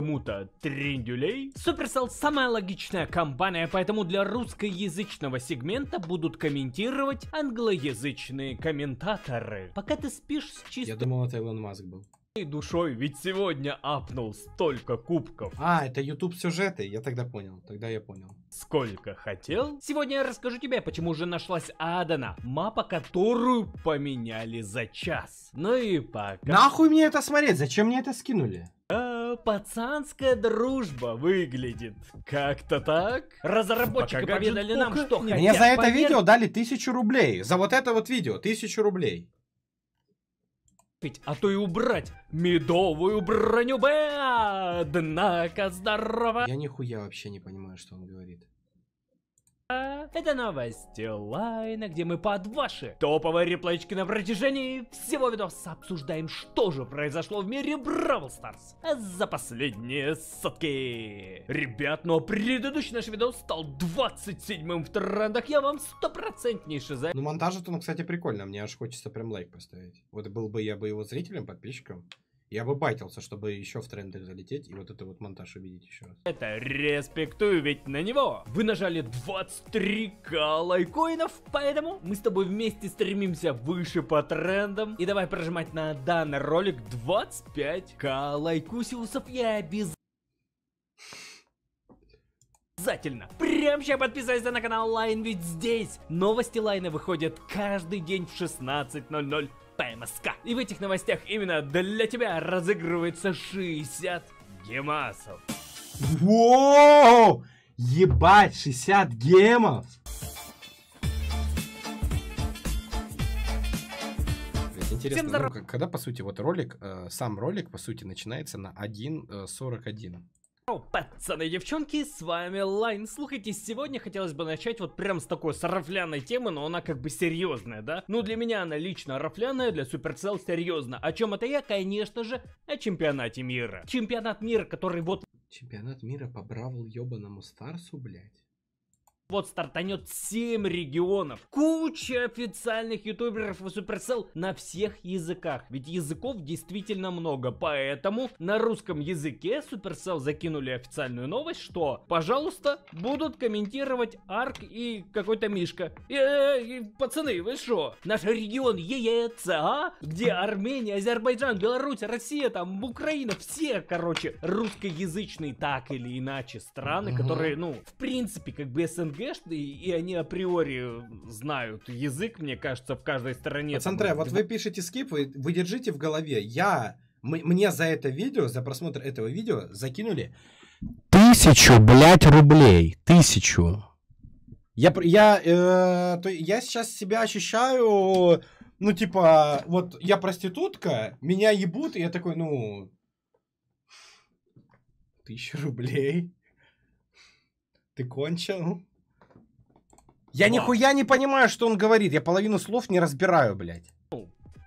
кому-то трендюлей. Supercell самая логичная компания, поэтому для русскоязычного сегмента будут комментировать англоязычные комментаторы. Пока ты спишь с чистым... Я думал, это Илон Маск был. И душой, ведь сегодня апнул столько кубков. А, это YouTube сюжеты, я тогда понял, тогда я понял. Сколько хотел? Сегодня я расскажу тебе, почему же нашлась Адана, мапа которую поменяли за час. Ну и пока... Нахуй мне это смотреть, зачем мне это скинули? А пацанская дружба выглядит. Как-то так. Разработчики Пока поведали нам, что хотят. Мне за это Помер... видео дали тысячу рублей. За вот это вот видео тысячу рублей пить, а то и убрать медовую броню Б. Однако здорово. Я нихуя вообще не понимаю, что он говорит. Это новости Лайна, где мы под ваши топовые реплейчики на протяжении всего видоса обсуждаем, что же произошло в мире Бравл Старс за последние сутки. Ребят, но предыдущий наш видос стал 27-м в трендах, я вам стопроцентнейше за... Ну монтаж это, он, кстати, прикольно, мне аж хочется прям лайк поставить. Вот был бы я бы его зрителем, подписчиком. Я бы байтился, чтобы еще в трендах залететь и вот это вот монтаж увидеть еще раз. Это респектую ведь на него. Вы нажали 23к лайкоинов, поэтому мы с тобой вместе стремимся выше по трендам. И давай прожимать на данный ролик 25к лайкусиусов. Я обязательно обязательно. Прям сейчас подписайся на канал Лайн, ведь здесь новости Лайна выходят каждый день в 16.00. ПМСК. И в этих новостях именно для тебя разыгрывается 60 гемасов. Воу! Ебать, 60 гемов! интересно, Всем ну, здоров... ну, когда, по сути, вот ролик, э, сам ролик, по сути, начинается на 1.41. Пацаны девчонки, с вами Лайн. Слушайте, сегодня хотелось бы начать вот прям с такой сарафляной темы, но она как бы серьезная, да? Ну, для меня она лично рафляная, для Supercell серьезно. О чем это я? Конечно же, о чемпионате мира. Чемпионат мира, который вот... Чемпионат мира по Бравл ёбаному Старсу, блядь? вот стартанет 7 регионов. Куча официальных ютуберов и Supercell на всех языках. Ведь языков действительно много. Поэтому на русском языке Supercell закинули официальную новость, что, пожалуйста, будут комментировать Арк и какой-то Мишка. Э -э -э, пацаны, вы что? Наш регион ЕЕЦ, а? Где Армения, Азербайджан, Беларусь, Россия, там, Украина, все, короче, русскоязычные так или иначе страны, которые, ну, в принципе, как бы СНГ гэшные, и они априори знают язык, мне кажется, в каждой стороне. Вот, вот вы пишете скип, вы, вы держите в голове. Я, м- мне за это видео, за просмотр этого видео закинули тысячу, блядь, рублей. Тысячу. Я, я, э, то, я сейчас себя ощущаю, ну, типа, вот я проститутка, меня ебут, и я такой, ну, тысяча рублей. Ты кончил? Я нихуя не понимаю, что он говорит. Я половину слов не разбираю, блядь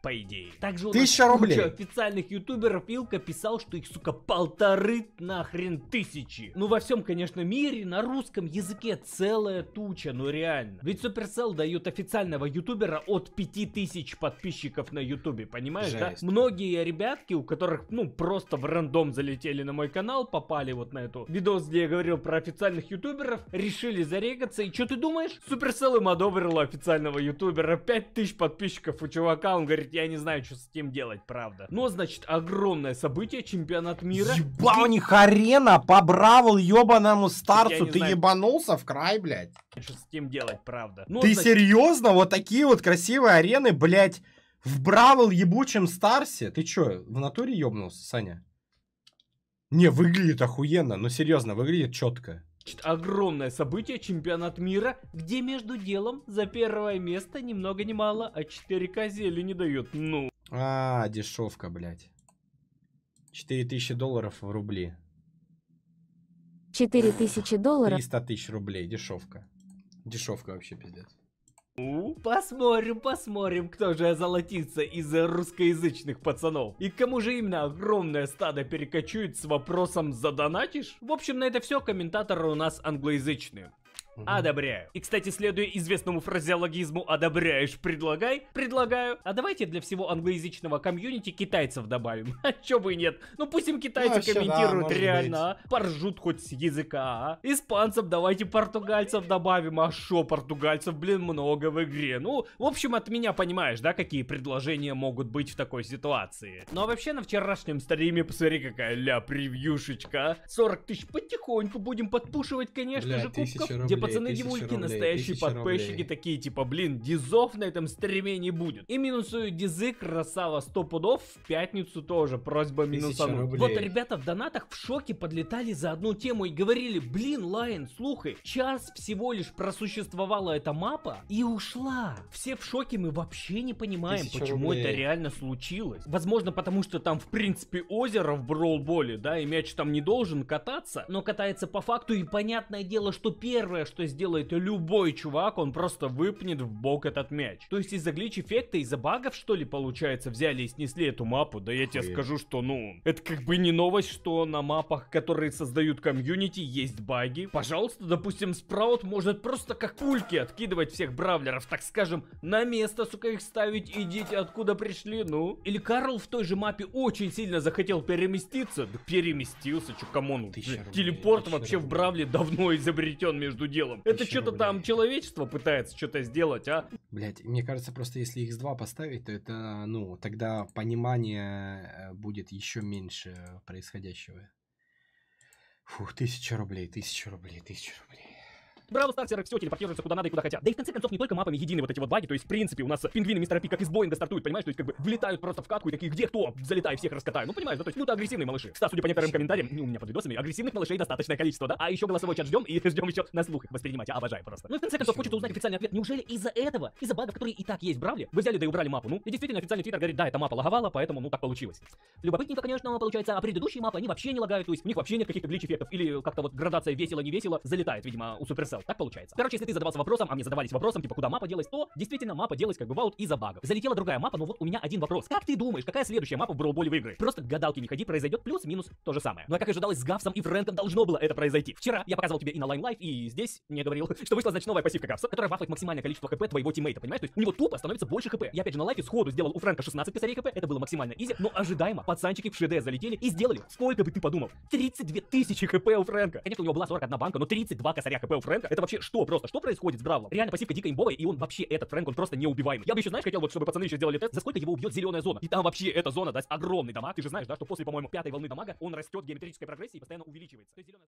по идее. Также у Тысяча рублей. официальных ютуберов Илка писал, что их, сука, полторы нахрен тысячи. Ну, во всем, конечно, мире на русском языке целая туча, ну реально. Ведь Supercell дает официального ютубера от 5000 подписчиков на ютубе, понимаешь, Жесть. да? Многие ребятки, у которых, ну, просто в рандом залетели на мой канал, попали вот на эту видос, где я говорил про официальных ютуберов, решили зарегаться, и что ты думаешь? Supercell им одобрила официального ютубера, 5000 подписчиков у чувака, он говорит, я не знаю, что с этим делать, правда. Но, значит, огромное событие, чемпионат мира. Еба, у них арена по бравл ебаному старцу. Ты знаю. ебанулся в край, блядь. Что с этим делать, правда. Но, Ты значит... серьезно? Вот такие вот красивые арены, блядь, в бравл ебучем старсе? Ты чё, в натуре ебнулся, Саня? Не, выглядит охуенно, но ну, серьезно, выглядит четко огромное событие, чемпионат мира, где между делом за первое место ни много ни мало, а 4 козели не дают, ну. А, дешевка, блядь. 4000 долларов в рубли. 4000 долларов? 300 тысяч рублей, дешевка. Дешевка вообще, пиздец. Посмотрим, посмотрим, кто же озолотится из русскоязычных пацанов. И кому же именно огромное стадо перекочует с вопросом «задонатишь?» В общем, на это все комментаторы у нас англоязычные. Угу. Одобряю. И, кстати, следуя известному фразеологизму «одобряешь, предлагай», предлагаю, а давайте для всего англоязычного комьюнити китайцев добавим. А чё бы и нет. Ну пусть им китайцы ну, Вообще, комментируют да, реально, быть. а? Поржут хоть с языка, а? Испанцев давайте португальцев добавим. А шо, португальцев, блин, много в игре. Ну, в общем, от меня понимаешь, да, какие предложения могут быть в такой ситуации. Ну а вообще на вчерашнем стриме, посмотри, какая ля превьюшечка. 40 а? тысяч потихоньку будем подпушивать, конечно Бля, же, кубков пацаны Дивульки, настоящие подписчики, рублей. такие типа, блин, дизов на этом стриме не будет. И минусую дизы красава 100 пудов в пятницу тоже, просьба минусану. Вот ребята в донатах в шоке подлетали за одну тему и говорили, блин, Лайн, слухай, час всего лишь просуществовала эта мапа и ушла. Все в шоке, мы вообще не понимаем, почему рублей. это реально случилось. Возможно, потому что там в принципе озеро в Броулболе, да, и мяч там не должен кататься, но катается по факту и понятное дело, что первое, что сделает любой чувак, он просто выпнет в бок этот мяч. То есть из-за глич-эффекта, из-за багов, что ли, получается, взяли и снесли эту мапу? Да я Хрен. тебе скажу, что, ну, это как бы не новость, что на мапах, которые создают комьюнити, есть баги. Пожалуйста, допустим, Спраут может просто как пульки откидывать всех бравлеров, так скажем, на место, сука, их ставить, идите откуда пришли, ну. Или Карл в той же мапе очень сильно захотел переместиться, да переместился, чё, камон, телепорт вообще в Бравле давно изобретен между делом делом. Это что-то там человечество пытается что-то сделать, а? Блять, мне кажется, просто если X2 поставить, то это, ну, тогда понимание э, будет еще меньше происходящего. Фух, тысяча рублей, тысяча рублей, тысяча рублей. Браво Старсер и все телепортируются куда надо и куда хотят. Да и в конце концов не только мапами едины вот эти вот баги, то есть в принципе у нас пингвины мистер Пи как из Боинга стартуют, понимаешь, то есть как бы влетают просто в катку и такие, где кто, залетай, всех раскатаю. Ну понимаешь, да, то есть ну люто агрессивные малыши. Да, судя по некоторым комментариям, не ну, у меня под видосами, агрессивных малышей достаточное количество, да? А еще голосовой чат ждем и ждем еще на слух воспринимать, я обожаю просто. Ну в конце концов хочет узнать официальный ответ, неужели из-за этого, из-за багов, которые и так есть в Бравле, вы взяли да и убрали мапу? Ну и действительно официальный твиттер говорит, да, эта мапа лаговала, поэтому ну так получилось. Любопытненько, конечно, получается, а предыдущие мапы, они вообще не лагают, то есть у них вообще нет каких-то глич-эффектов или как-то вот градация весело-не залетает, видимо, у Supercell делать. Так получается. Короче, если ты задавался вопросом, а мне задавались вопросом, типа, куда мапа делась, то действительно мапа делась как бы ваут из-за багов. Залетела другая мапа, но вот у меня один вопрос. Как ты думаешь, какая следующая мапа в Броуболе выиграет? Просто к гадалке не ходи, произойдет плюс-минус то же самое. Ну а как ожидалось, с Гавсом и Фрэнком должно было это произойти. Вчера я показывал тебе и на Line Life, и здесь не говорил, что вышла значит новая пассивка Гавса, которая вафлит максимальное количество хп твоего тиммейта, понимаешь? То есть у него тупо становится больше хп. Я опять же на лайфе сходу сделал у Фрэнка 16 косарей хп, это было максимально изи, но ожидаемо пацанчики в ШД залетели и сделали, сколько бы ты подумал, 32 тысячи хп у Фрэнка. Конечно, у него была 41 банка, но 32 косаря хп у Фрэнка это вообще что просто? Что происходит с Бравлом? Реально пассивка дико имбовая, и он вообще этот Фрэнк, он просто неубиваемый. Я бы еще, знаешь, хотел вот, чтобы пацаны еще сделали тест, за сколько его убьет зеленая зона. И там вообще эта зона даст огромный дамаг. Ты же знаешь, да, что после, по-моему, пятой волны дамага он растет геометрической прогрессии и постоянно увеличивается.